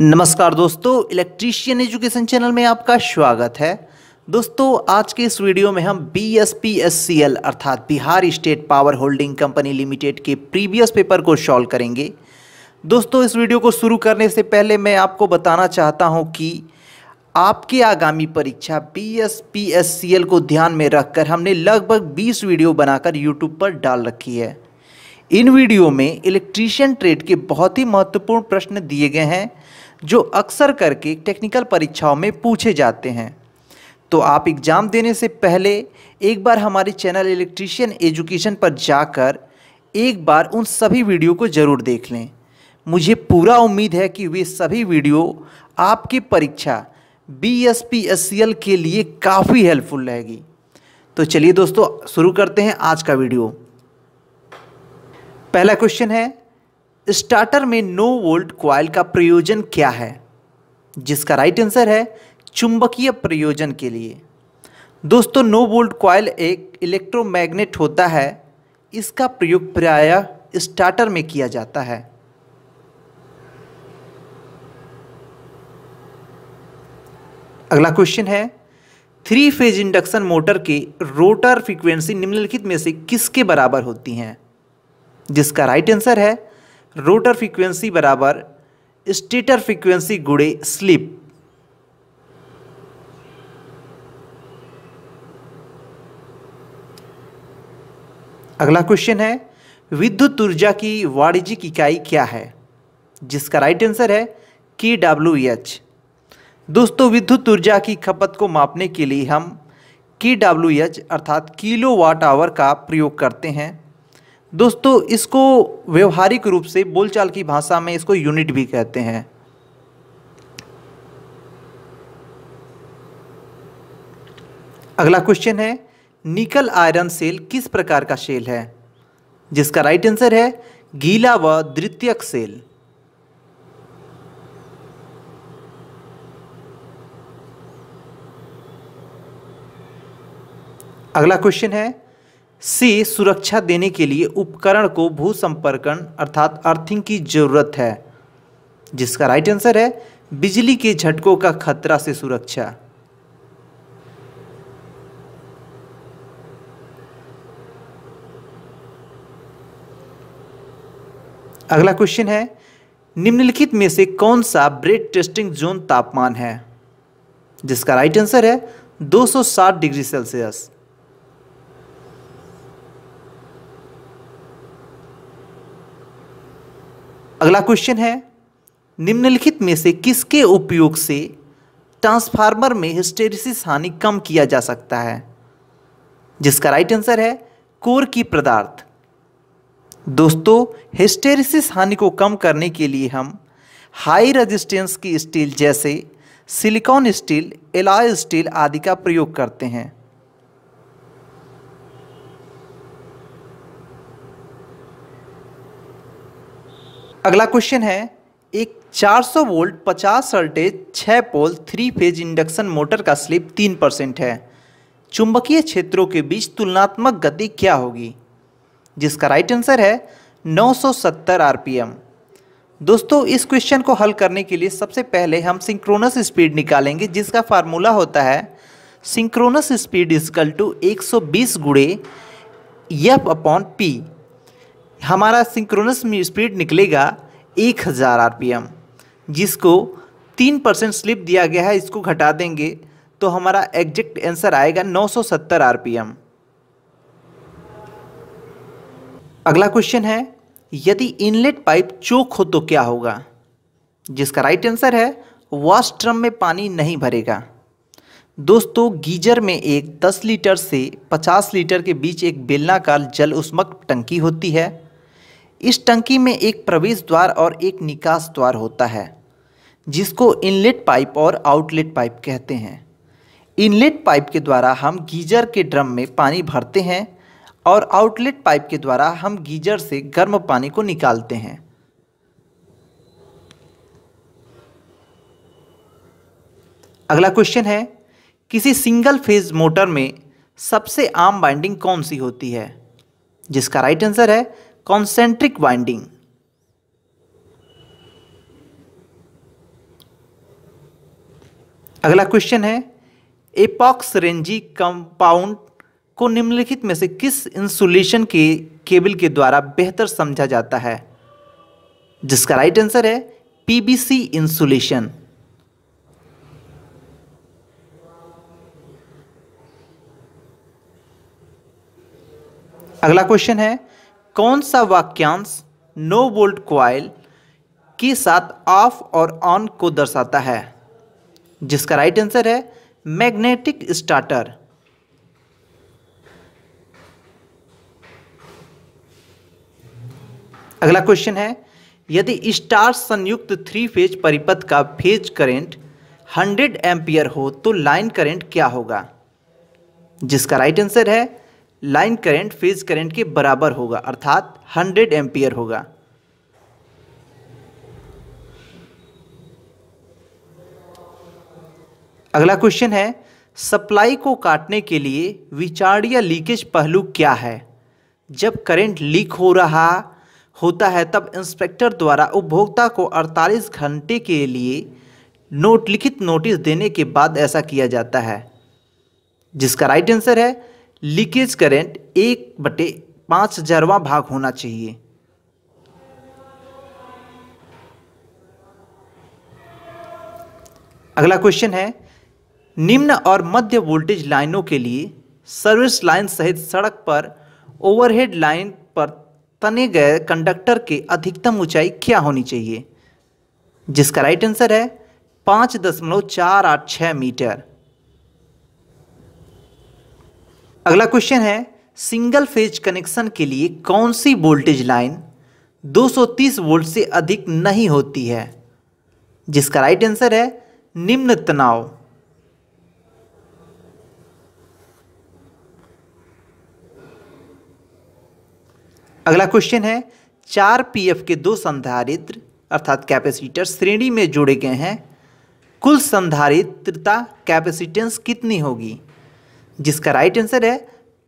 नमस्कार दोस्तों electrician education channel में आपका स्वागत है दोस्तों आज के इस वीडियो में हम B S P S C L अर्थात Bihar state power holding company limited के प्रीवियस पेपर को सॉल्व करेंगे दोस्तों इस वीडियो को शुरू करने से पहले मैं आपको बताना चाहता हूं कि आपके आगामी परीक्षा B S P S C L को ध्यान में रखकर हमने लगभग बीस वीडियो बनाकर यूट्यूब पर डाल रखी है इन वीडियो में इलेक्ट्रीशियन ट्रेड के बहुत ही महत्वपूर्ण प्रश्न दिए गए हैं जो अक्सर करके टेक्निकल परीक्षाओं में पूछे जाते हैं तो आप एग्ज़ाम देने से पहले एक बार हमारे चैनल इलेक्ट्रीशियन एजुकेशन पर जाकर एक बार उन सभी वीडियो को ज़रूर देख लें मुझे पूरा उम्मीद है कि वे सभी वीडियो आपकी परीक्षा B S P S C L के लिए काफ़ी हेल्पफुल रहेगी तो चलिए दोस्तों शुरू करते हैं आज का वीडियो पहला क्वेश्चन है स्टार्टर में नो वोल्ट क्वाइल का प्रयोजन क्या है जिसका राइट आंसर है चुंबकीय प्रयोजन के लिए दोस्तों नो वोल्ट क्वाइल एक इलेक्ट्रोमैग्नेट होता है इसका प्रयोग प्राय स्टार्टर में किया जाता है अगला क्वेश्चन है थ्री फेज इंडक्शन मोटर की रोटर फ्रीक्वेंसी निम्नलिखित में से किसके बराबर होती हैं जिसका राइट आंसर है रोटर फ्रीक्वेंसी बराबर स्टेटर फ्रीक्वेंसी गुड़े स्लिप अगला क्वेश्चन है विद्युत ऊर्जा की वाणिज्यिक इकाई क्या है जिसका राइट आंसर है के डब्ल्यू एच दोस्तों विद्युत ऊर्जा की खपत को मापने के लिए हम के डब्ल्यू एच अर्थात किलो वाट आवर का प्रयोग करते हैं दोस्तों इसको व्यवहारिक रूप से बोलचाल की भाषा में इसको यूनिट भी कहते हैं अगला क्वेश्चन है निकल आयरन सेल किस प्रकार का सेल है जिसका राइट आंसर है गीला व द्वितीयक सेल अगला क्वेश्चन है से सुरक्षा देने के लिए उपकरण को संपर्कन अर्थात अर्थिंग की जरूरत है जिसका राइट आंसर है बिजली के झटकों का खतरा से सुरक्षा अगला क्वेश्चन है निम्नलिखित में से कौन सा ब्रेड टेस्टिंग जोन तापमान है जिसका राइट आंसर है 260 डिग्री सेल्सियस अगला क्वेश्चन है निम्नलिखित में से किसके उपयोग से ट्रांसफार्मर में हिस्टेरिसिस हानि कम किया जा सकता है जिसका राइट आंसर है कोर की पदार्थ दोस्तों हिस्टेरिसिस हानि को कम करने के लिए हम हाई रेजिस्टेंस की स्टील जैसे सिलिकॉन स्टील एलॉय स्टील आदि का प्रयोग करते हैं अगला क्वेश्चन है एक 400 volt 50 hertz 6 pole three phase induction motor का स्लिप 3 परसेंट है चुंबकीय क्षेत्रों के बीच तुलनात्मक गति क्या होगी जिसका राइट आंसर है 970 आरपीएम दोस्तों इस क्वेश्चन को हल करने के लिए सबसे पहले हम सिंक्रोनस स्पीड निकालेंगे जिसका फार्मूला होता है सिंक्रोनस स्पीड इजकल टू एक सौ बीस गुड़े यफ अपॉन पी हमारा सिंक्रोनस स्पीड निकलेगा एक हज़ार आर जिसको तीन परसेंट स्लिप दिया गया है इसको घटा देंगे तो हमारा एग्जैक्ट आंसर आएगा 970 आरपीएम अगला क्वेश्चन है यदि इनलेट पाइप चोक हो तो क्या होगा जिसका राइट आंसर है वॉश ड्रम में पानी नहीं भरेगा दोस्तों गीजर में एक 10 लीटर से 50 लीटर के बीच एक बेलनाकार जल उस्मक टंकी होती है इस टंकी में एक प्रवेश द्वार और एक निकास द्वार होता है जिसको इनलेट पाइप और आउटलेट पाइप कहते हैं इनलेट पाइप के द्वारा हम गीजर के ड्रम में पानी भरते हैं और आउटलेट पाइप के द्वारा हम गीजर से गर्म पानी को निकालते हैं अगला क्वेश्चन है किसी सिंगल फेज मोटर में सबसे आम बाइंडिंग कौन सी होती है जिसका राइट आंसर है कॉन्सेंट्रिक वाइंडिंग अगला क्वेश्चन है एपॉक्स रेंजी कंपाउंड को निम्नलिखित में से किस इंसुलेशन के केबल के द्वारा बेहतर समझा जाता है जिसका राइट आंसर है पीबीसी इंसुलेशन अगला क्वेश्चन है कौन सा वाक्यांश नो वोल्ट क्वाइल के साथ ऑफ और ऑन को दर्शाता है जिसका राइट आंसर है मैग्नेटिक स्टार्टर अगला क्वेश्चन है यदि स्टार संयुक्त थ्री फेज परिपथ का फेज करंट 100 एम्पियर हो तो लाइन करंट क्या होगा जिसका राइट आंसर है लाइन करंट फेज करंट के बराबर होगा अर्थात 100 एम्पियर होगा अगला क्वेश्चन है सप्लाई को काटने के लिए विचार या लीकेज पहलू क्या है जब करंट लीक हो रहा होता है तब इंस्पेक्टर द्वारा उपभोक्ता को 48 घंटे के लिए नोट लिखित नोटिस देने के बाद ऐसा किया जाता है जिसका राइट आंसर है लीकेज करेंट एक बटे पाँच हजारवा भाग होना चाहिए अगला क्वेश्चन है निम्न और मध्य वोल्टेज लाइनों के लिए सर्विस लाइन सहित सड़क पर ओवरहेड लाइन पर तने गए कंडक्टर की अधिकतम ऊंचाई क्या होनी चाहिए जिसका राइट आंसर है पाँच दशमलव चार आठ छः मीटर अगला क्वेश्चन है सिंगल फेज कनेक्शन के लिए कौन सी वोल्टेज लाइन 230 वोल्ट से अधिक नहीं होती है जिसका राइट आंसर है निम्न तनाव अगला क्वेश्चन है चार पीएफ के दो संधारित्र अर्थात कैपेसिटर श्रेणी में जोड़े गए हैं कुल संधारित्रता कैपेसिटेंस कितनी होगी जिसका राइट आंसर है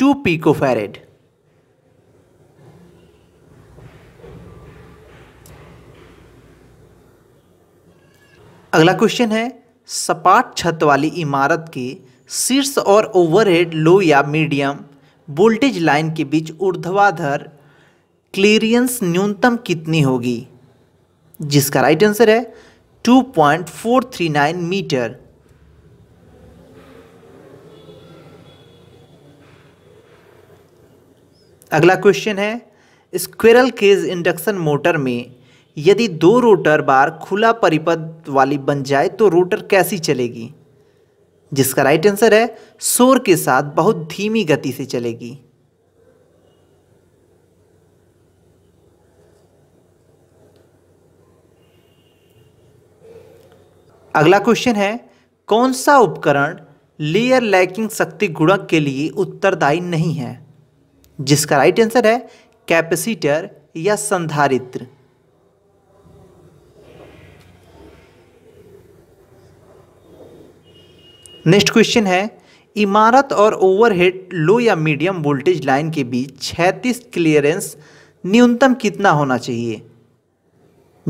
टू पीको फैरेड अगला क्वेश्चन है सपाट छत वाली इमारत के शीर्ष और ओवरहेड लो या मीडियम वोल्टेज लाइन के बीच ऊर्ध्वाधर क्लियरेंस न्यूनतम कितनी होगी जिसका राइट आंसर है 2.439 मीटर अगला क्वेश्चन है स्क्वेरल केज इंडक्शन मोटर में यदि दो रोटर बार खुला परिपद वाली बन जाए तो रोटर कैसी चलेगी जिसका राइट आंसर है शोर के साथ बहुत धीमी गति से चलेगी अगला क्वेश्चन है कौन सा उपकरण लेयर लैकिंग शक्ति गुणक के लिए उत्तरदायी नहीं है जिसका राइट आंसर है कैपेसिटर या संधारित्र नेक्स्ट क्वेश्चन है इमारत और ओवरहेड लो या मीडियम वोल्टेज लाइन के बीच छैतीस क्लियरेंस न्यूनतम कितना होना चाहिए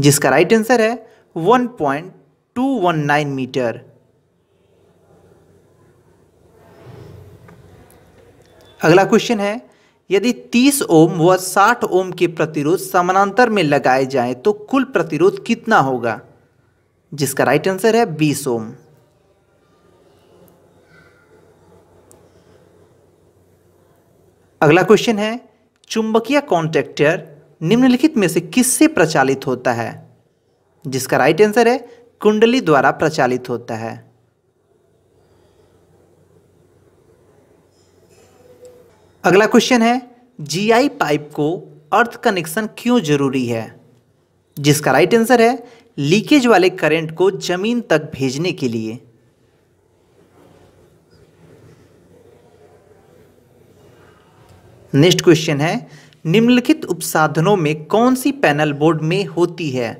जिसका राइट आंसर है 1.219 मीटर अगला क्वेश्चन है यदि 30 ओम व 60 ओम के प्रतिरोध समानांतर में लगाए जाएं तो कुल प्रतिरोध कितना होगा जिसका राइट आंसर है 20 ओम अगला क्वेश्चन है चुंबकीय कॉन्ट्रेक्टर निम्नलिखित में से किससे प्रचालित होता है जिसका राइट आंसर है कुंडली द्वारा प्रचालित होता है अगला क्वेश्चन है जीआई पाइप को अर्थ कनेक्शन क्यों जरूरी है जिसका राइट आंसर है लीकेज वाले करंट को जमीन तक भेजने के लिए नेक्स्ट क्वेश्चन है निम्नलिखित उपसाधनों में कौन सी पैनल बोर्ड में होती है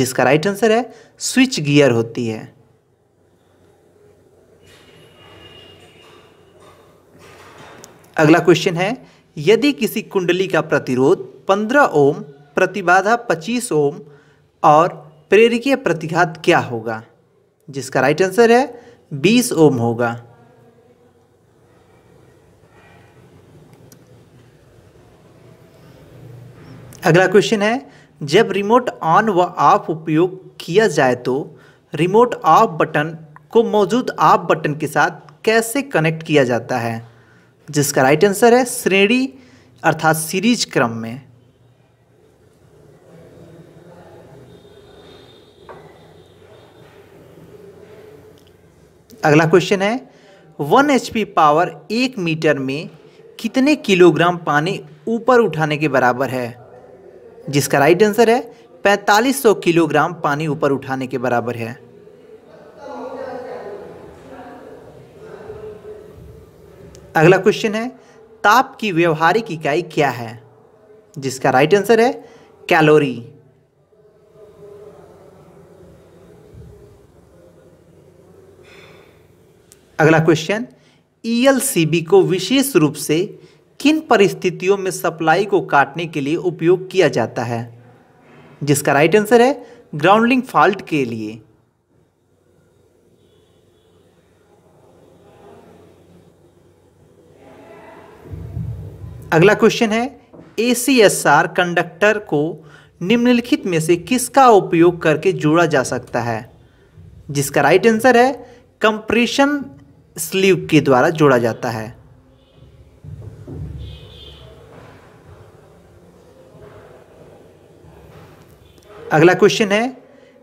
जिसका राइट आंसर है स्विच गियर होती है अगला क्वेश्चन है यदि किसी कुंडली का प्रतिरोध 15 ओम प्रतिबाधा 25 ओम और प्रेरकीय प्रतिघात क्या होगा जिसका राइट आंसर है 20 ओम होगा अगला क्वेश्चन है जब रिमोट ऑन व ऑफ उपयोग किया जाए तो रिमोट ऑफ बटन को मौजूद ऑफ बटन के साथ कैसे कनेक्ट किया जाता है जिसका राइट आंसर है श्रेणी अर्थात सीरीज क्रम में अगला क्वेश्चन है वन एच पावर एक मीटर में कितने किलोग्राम पानी ऊपर उठाने के बराबर है जिसका राइट आंसर है 4500 किलोग्राम पानी ऊपर उठाने के बराबर है अगला क्वेश्चन है ताप की व्यवहारिक इकाई क्या है जिसका राइट आंसर है कैलोरी अगला क्वेश्चन ईएलसीबी e को विशेष रूप से किन परिस्थितियों में सप्लाई को काटने के लिए उपयोग किया जाता है जिसका राइट आंसर है ग्राउंडलिंग फॉल्ट के लिए अगला क्वेश्चन है A C S R conductor को निम्नलिखित में से किसका उपयोग करके जोड़ा जा सकता है जिसका राइट आंसर है कंप्रेशन स्लीव के द्वारा जोड़ा जाता है अगला क्वेश्चन है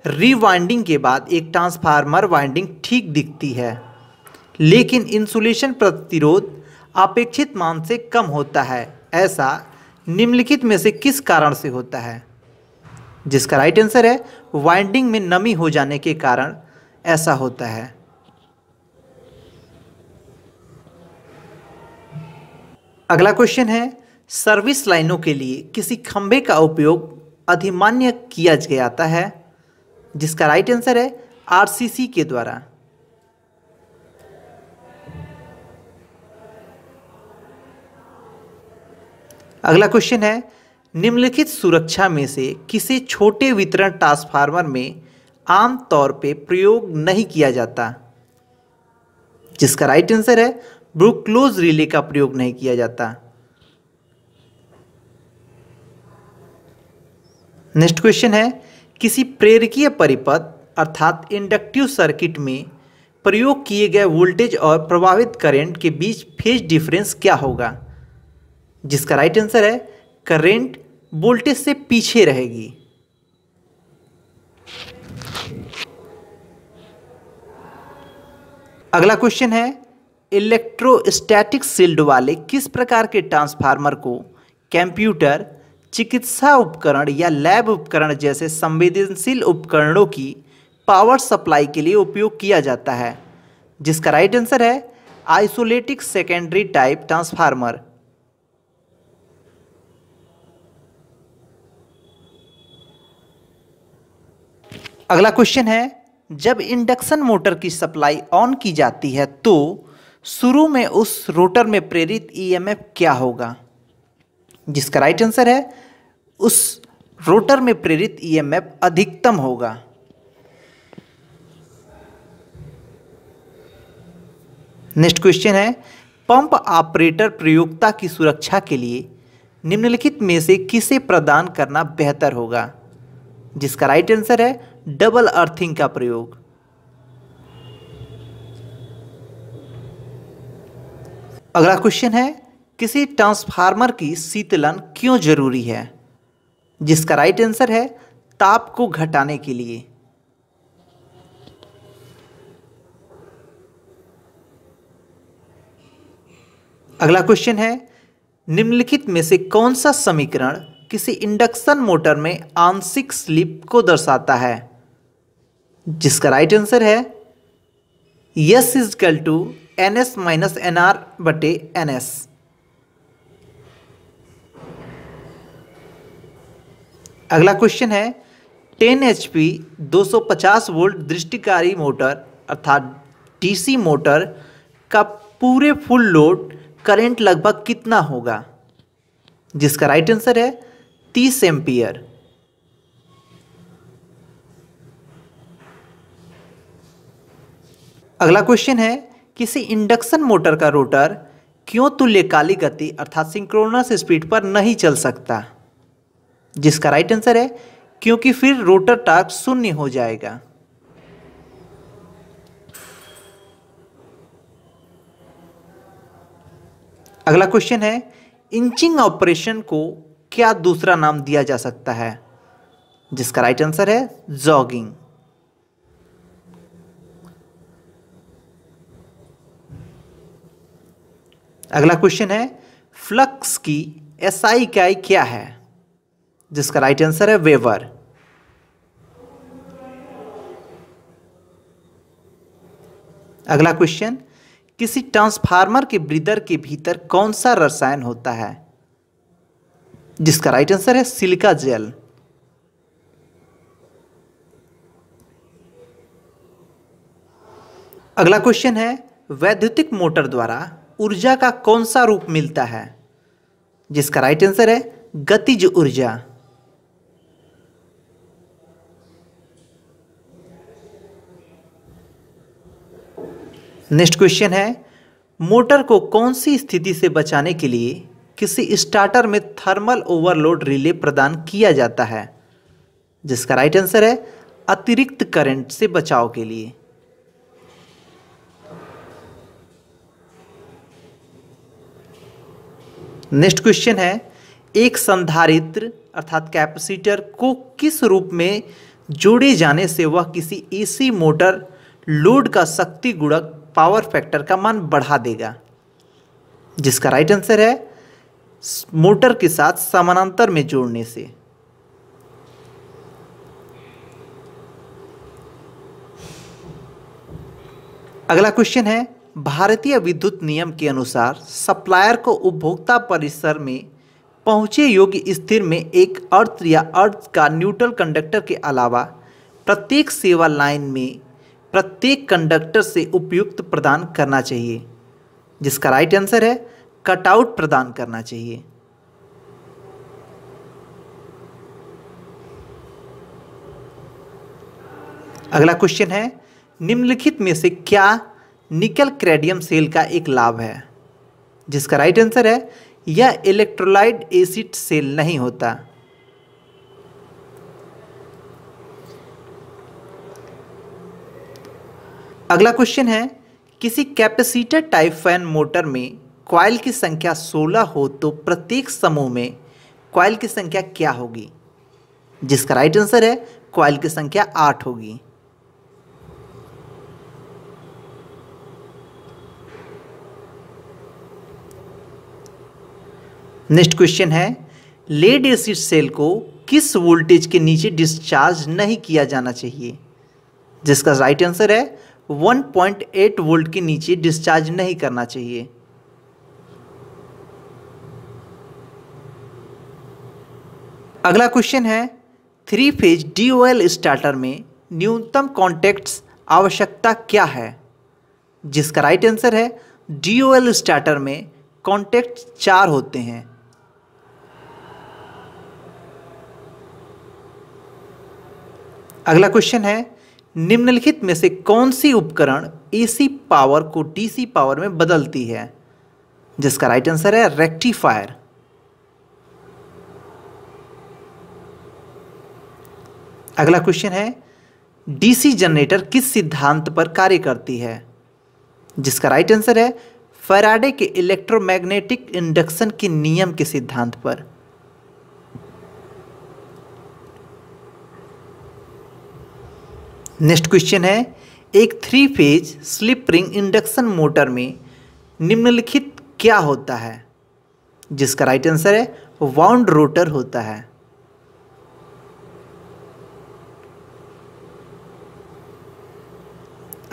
रीवाइंडिंग के बाद एक ट्रांसफार्मर वाइंडिंग ठीक दिखती है लेकिन इंसुलेशन प्रतिरोध अपेक्षित मान से कम होता है ऐसा निम्नलिखित में से किस कारण से होता है जिसका राइट आंसर है वाइंडिंग में नमी हो जाने के कारण ऐसा होता है अगला क्वेश्चन है सर्विस लाइनों के लिए किसी खंभे का उपयोग अधिमान्य किया जाता है जिसका राइट आंसर है आरसीसी के द्वारा अगला क्वेश्चन है निम्नलिखित सुरक्षा में से किसे छोटे वितरण ट्रांसफार्मर में आमतौर पर प्रयोग नहीं किया जाता जिसका राइट आंसर है ब्रुक क्लोज रिले का प्रयोग नहीं किया जाता नेक्स्ट क्वेश्चन है किसी प्रेरकीय परिपथ अर्थात इंडक्टिव सर्किट में प्रयोग किए गए वोल्टेज और प्रभावित करंट के बीच फेज डिफरेंस क्या होगा जिसका राइट आंसर है करेंट वोल्टेज से पीछे रहेगी अगला क्वेश्चन है इलेक्ट्रोस्टैटिक शील्ड वाले किस प्रकार के ट्रांसफार्मर को कंप्यूटर चिकित्सा उपकरण या लैब उपकरण जैसे संवेदनशील उपकरणों की पावर सप्लाई के लिए उपयोग किया जाता है जिसका राइट आंसर है आइसोलेटिक सेकेंडरी टाइप ट्रांसफार्मर अगला क्वेश्चन है जब इंडक्शन मोटर की सप्लाई ऑन की जाती है तो शुरू में उस रोटर में प्रेरित ईएमएफ क्या होगा जिसका राइट आंसर है उस रोटर में प्रेरित ईएमएफ अधिकतम होगा नेक्स्ट क्वेश्चन है पंप ऑपरेटर प्रयोगता की सुरक्षा के लिए निम्नलिखित में से किसे प्रदान करना बेहतर होगा जिसका राइट आंसर है डबल अर्थिंग का प्रयोग अगला क्वेश्चन है किसी ट्रांसफार्मर की शीतलन क्यों जरूरी है जिसका राइट आंसर है ताप को घटाने के लिए अगला क्वेश्चन है निम्नलिखित में से कौन सा समीकरण किसी इंडक्शन मोटर में आंशिक स्लिप को दर्शाता है जिसका राइट आंसर है S is equal to N S minus N R बटे एन एस अगला क्वेश्चन है 10 एच पी दो वोल्ट दृष्टिकारी मोटर अर्थात डीसी मोटर का पूरे फुल लोड करंट लगभग कितना होगा जिसका राइट आंसर है 30 एम्पियर अगला क्वेश्चन है किसी इंडक्शन मोटर का रोटर क्यों तुल्यकाली गति अर्थात सिंक्रोनस स्पीड पर नहीं चल सकता जिसका राइट आंसर है क्योंकि फिर रोटर टार्क शून्य हो जाएगा अगला क्वेश्चन है इंचिंग ऑपरेशन को क्या दूसरा नाम दिया जा सकता है जिसका राइट आंसर है जॉगिंग अगला क्वेश्चन है फ्लक्स की एसआई इकाई क्या है जिसका राइट आंसर है वेवर अगला क्वेश्चन किसी ट्रांसफार्मर के ब्रीदर के भीतर कौन सा रसायन होता है जिसका राइट आंसर है सिलिका जेल अगला क्वेश्चन है वैद्युतिक मोटर द्वारा ऊर्जा का कौन सा रूप मिलता है जिसका राइट आंसर है गतिज ऊर्जा नेक्स्ट क्वेश्चन है मोटर को कौन सी स्थिति से बचाने के लिए किसी स्टार्टर में थर्मल ओवरलोड रिले प्रदान किया जाता है जिसका राइट आंसर है अतिरिक्त करंट से बचाव के लिए नेक्स्ट क्वेश्चन है एक संधारित्र अर्थात कैपेसिटर को किस रूप में जोड़े जाने से वह किसी एसी मोटर लोड का शक्ति गुणक पावर फैक्टर का मान बढ़ा देगा जिसका राइट आंसर है मोटर के साथ समानांतर में जोड़ने से अगला क्वेश्चन है भारतीय विद्युत नियम के अनुसार सप्लायर को उपभोक्ता परिसर में पहुँचे योग्य स्थिर में एक अर्थ या अर्थ का न्यूट्रल कंडक्टर के अलावा प्रत्येक सेवा लाइन में प्रत्येक कंडक्टर से उपयुक्त प्रदान करना चाहिए जिसका राइट आंसर है कटआउट प्रदान करना चाहिए अगला क्वेश्चन है निम्नलिखित में से क्या निकल क्रेडियम सेल का एक लाभ है जिसका राइट आंसर है यह इलेक्ट्रोलाइट एसिड सेल नहीं होता अगला क्वेश्चन है किसी कैपेसिटर टाइप फैन मोटर में क्वाइल की संख्या 16 हो तो प्रत्येक समूह में क्वाइल की संख्या क्या होगी जिसका राइट आंसर है क्वाइल की संख्या 8 होगी नेक्स्ट क्वेश्चन है लेड एसिड सेल को किस वोल्टेज के नीचे डिस्चार्ज नहीं किया जाना चाहिए जिसका राइट आंसर है 1.8 वोल्ट के नीचे डिस्चार्ज नहीं करना चाहिए अगला क्वेश्चन है थ्री फेज एल स्टार्टर में न्यूनतम कॉन्टैक्ट्स आवश्यकता क्या है जिसका राइट आंसर है एल स्टार्टर में कॉन्टैक्ट चार होते हैं अगला क्वेश्चन है निम्नलिखित में से कौन सी उपकरण एसी e पावर को डीसी पावर में बदलती है जिसका राइट आंसर है रेक्टिफायर अगला क्वेश्चन है डीसी जनरेटर किस सिद्धांत पर कार्य करती है जिसका राइट आंसर है फैराडे के इलेक्ट्रोमैग्नेटिक इंडक्शन के नियम के सिद्धांत पर नेक्स्ट क्वेश्चन है एक three phase slip ring induction motor में निम्नलिखित क्या होता है जिसका राइट आंसर है वाउंड रोटर होता है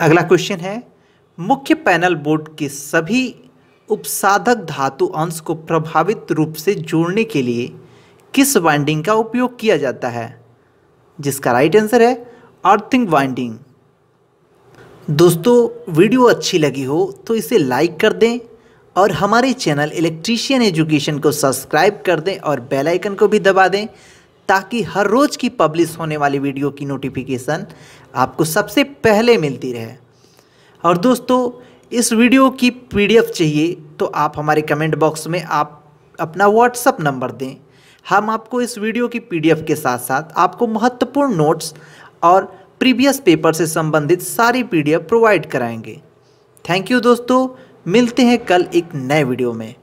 अगला क्वेश्चन है मुख्य पैनल बोर्ड के सभी उपसाधक धातु अंश को प्रभावित रूप से जोड़ने के लिए किस वाइंडिंग का उपयोग किया जाता है जिसका राइट आंसर है अर्थिंग वाइंडिंग दोस्तों वीडियो अच्छी लगी हो तो इसे लाइक कर दें और हमारे चैनल इलेक्ट्रीशियन एजुकेशन को सब्सक्राइब कर दें और बेल आइकन को भी दबा दें ताकि हर रोज़ की पब्लिश होने वाली वीडियो की नोटिफिकेशन आपको सबसे पहले मिलती रहे और दोस्तों इस वीडियो की पीडीएफ चाहिए तो आप हमारे कमेंट बॉक्स में आप अपना व्हाट्सअप नंबर दें हम आपको इस वीडियो की पीडीएफ के साथ साथ आपको महत्वपूर्ण नोट्स और प्रीवियस पेपर से संबंधित सारी पीडीएफ प्रोवाइड कराएंगे थैंक यू दोस्तों मिलते हैं कल एक नए वीडियो में